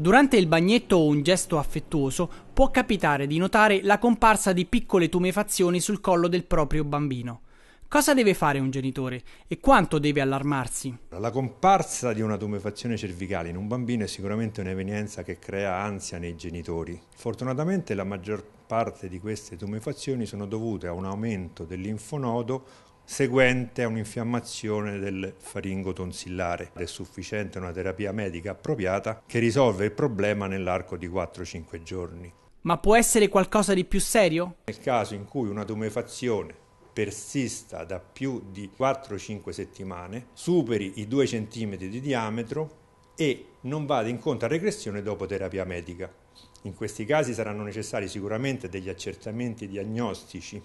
Durante il bagnetto o un gesto affettuoso può capitare di notare la comparsa di piccole tumefazioni sul collo del proprio bambino. Cosa deve fare un genitore e quanto deve allarmarsi? La comparsa di una tumefazione cervicale in un bambino è sicuramente un'evenienza che crea ansia nei genitori. Fortunatamente la maggior parte di queste tumefazioni sono dovute a un aumento del linfonodo seguente a un'infiammazione del faringo tonsillare. È sufficiente una terapia medica appropriata che risolve il problema nell'arco di 4-5 giorni. Ma può essere qualcosa di più serio? Nel caso in cui una tumefazione persista da più di 4-5 settimane, superi i 2 cm di diametro e non vada incontro a regressione dopo terapia medica. In questi casi saranno necessari sicuramente degli accertamenti diagnostici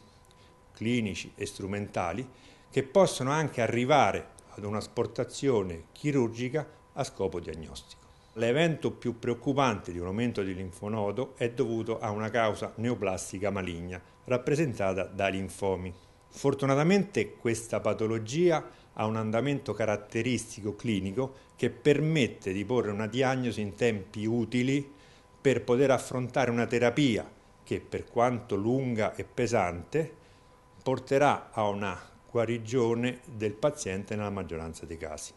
clinici e strumentali che possono anche arrivare ad un'asportazione chirurgica a scopo diagnostico. L'evento più preoccupante di un aumento di linfonodo è dovuto a una causa neoplastica maligna rappresentata da linfomi. Fortunatamente questa patologia ha un andamento caratteristico clinico che permette di porre una diagnosi in tempi utili per poter affrontare una terapia che per quanto lunga e pesante porterà a una guarigione del paziente nella maggioranza dei casi.